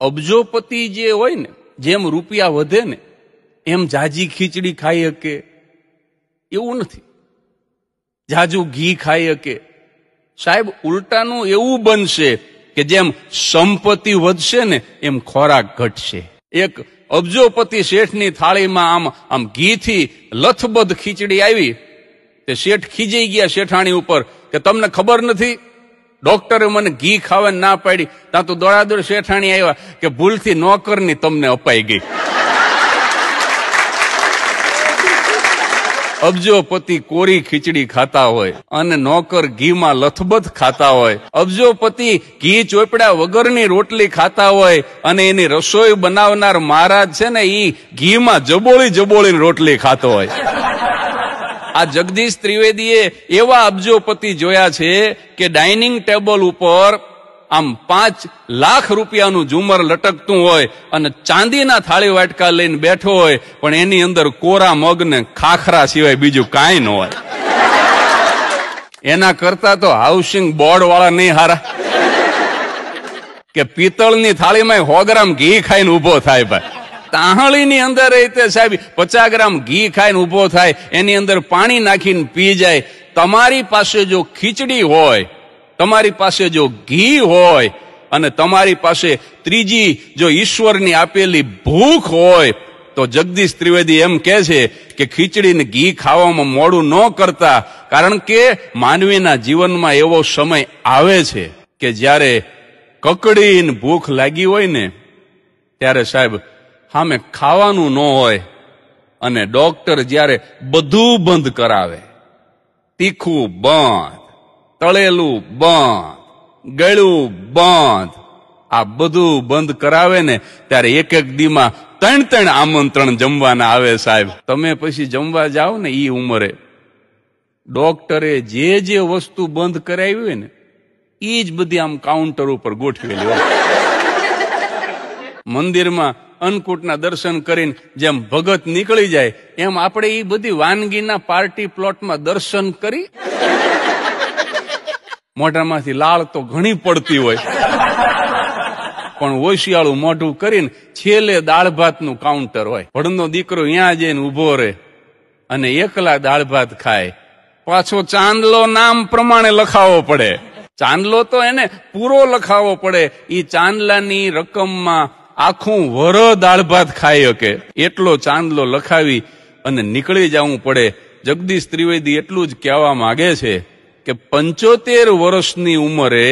અબજોપતિ જે હોય ને જેમ રૂપિયા વધે ને એમ જાજી ખીચડી ખાઈ શકે એવું નથી જાજુ ઘી ખાઈ શકે સાહેબ ઉલટાનું એવું બનશે કે જેમ સંપત્તિ વધશે ને એમ ખોરાક ઘટશે એક અબજોપતિ શેઠની થાળીમાં આમ આમ ઘીથી લથબધ ખીચડી આવી તે શેઠ ખીજાઈ ગયા શેઠાણી ઉપર કે તમને ખબર નથી ડોક્ટરે મને ઘી ખાવા ના પાડી ત્યાં તો દોડાદોડ શેઠાણી આવ્યા કે ભૂલથી નોકરની તમને અપાઈ ગઈ અબજોપતિ કોરી ખીચડી ખાતા હોય અને નોકર ઘીમાં લથબથ ખાતા હોય અબજોપતિ ઘી ચોપડા વગરની રોટલી ખાતા હોય અને એની રસોઈ બનાવનાર મહારાજ છે ને એ ઘીમાં જબોળી જબોળીની રોટલી ખાતો હોય આ જગદીશ ત્રિવેદીએ એવા અબજોપતિ જોયા છે કે ડાઇનિંગ ટેબલ ઉપર આમ પાંચ લાખ રૂપિયાનું ઝુમર લટકતું હોય અને ચાંદીના થાળી વાટકા લઈને બેઠો હોય પણ એની અંદર કોરા મગને ખાખરા સિવાય બીજું કાંઈ ન હોય એના કરતા તો હાઉસિંગ બોર્ડ વાળા નહીં હારા કે પિત્તળની થાળીમાં હોગરામ ઘી ખાઈને ઉભો થાય ભાઈ તાહણીની અંદર એ સાહેબ પચાસ ગ્રામ ઘી ખાઈને ઊભો થાય એની અંદર પાણી નાખીને પી જાય તમારી પાસે જો ખીચડી હોય તમારી પાસે જો ઘી હોય અને તમારી પાસે ત્રીજી જો ઈશ્વરની આપેલી ભૂખ હોય તો જગદીશ ત્રિવેદી એમ કે છે કે ખીચડીને ઘી ખાવામાં મોડું ન કરતા કારણ કે માનવીના જીવનમાં એવો સમય આવે છે કે જ્યારે કકડીને ભૂખ લાગી હોય ને ત્યારે સાહેબ સામે ખાવાનું ન હોય અને ડોક્ટર જ્યારે બધું બંધ કરાવે તીખું બંધ તળેલું બંધ ગળું બંધ આ બધું બંધ કરાવે ને ત્યારે એક એક દીમાં ત્રણ ત્રણ આમંત્રણ જમવાના આવે સાહેબ તમે પછી જમવા જાઓ ને એ ઉંમરે ડોક્ટરે જે જે વસ્તુ બંધ કરાવી હોય ને એ જ બધી આમ કાઉન્ટર ઉપર ગોઠવેલી હોય મંદિરમાં અન્નકૂટના દર્શન કરીને જેમ ભગત નીકળી જાય એમ આપણે એ બધી વાનગીના પાર્ટી પ્લોટમાં દર્શન કરી મોઢામાંથી લાળ તો ઘણી પડતી હોય પણ ઓશિયાળું મોઢું કરીને છેલ્લે દાળ ભાતનું કાઉન્ટર હોય ભણનો દીકરો ત્યાં જઈને ઉભો રહે અને એકલા દાળ ભાત ખાય પાછો ચાંદલો નામ પ્રમાણે લખાવો પડે ચાંદલો તો એને પૂરો લખાવો પડે એ ચાંદલાની રકમમાં આખું વર દાળ ભાત ખાઈ શકે એટલો ચાંદલો લખાવી અને નીકળી જવું પડે જગદીશ ત્રિવેદી એટલું જ કહેવા માગે છે કે પંચોતેર વર્ષની ઉંમરે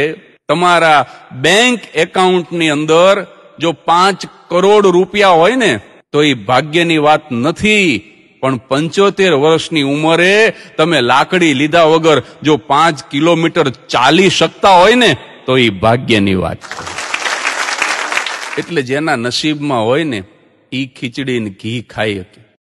તમારા બેંક એકાઉન્ટની અંદર જો પાંચ કરોડ રૂપિયા હોય ને તો એ ભાગ્યની વાત નથી પણ પંચોતેર વર્ષની ઉંમરે તમે લાકડી લીધા વગર જો પાંચ કિલોમીટર ચાલી શકતા હોય ને તો એ ભાગ્યની વાત છે એટલે જેના નસીબમાં હોય ને એ ખીચડીને ઘી ખાઈ હતી